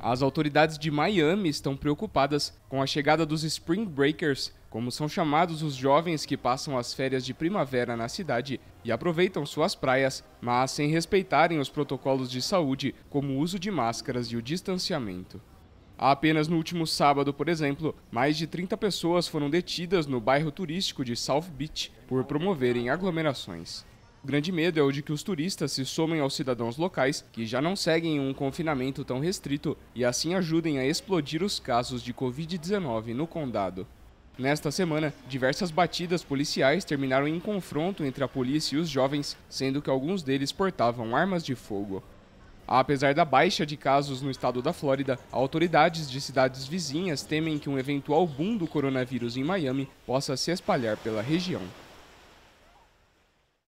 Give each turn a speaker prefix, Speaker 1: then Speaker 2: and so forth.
Speaker 1: As autoridades de Miami estão preocupadas com a chegada dos Spring Breakers, como são chamados os jovens que passam as férias de primavera na cidade e aproveitam suas praias, mas sem respeitarem os protocolos de saúde, como o uso de máscaras e o distanciamento. Apenas no último sábado, por exemplo, mais de 30 pessoas foram detidas no bairro turístico de South Beach por promoverem aglomerações grande medo é o de que os turistas se somem aos cidadãos locais que já não seguem um confinamento tão restrito e assim ajudem a explodir os casos de Covid-19 no condado. Nesta semana, diversas batidas policiais terminaram em confronto entre a polícia e os jovens, sendo que alguns deles portavam armas de fogo. Apesar da baixa de casos no estado da Flórida, autoridades de cidades vizinhas temem que um eventual boom do coronavírus em Miami possa se espalhar pela região.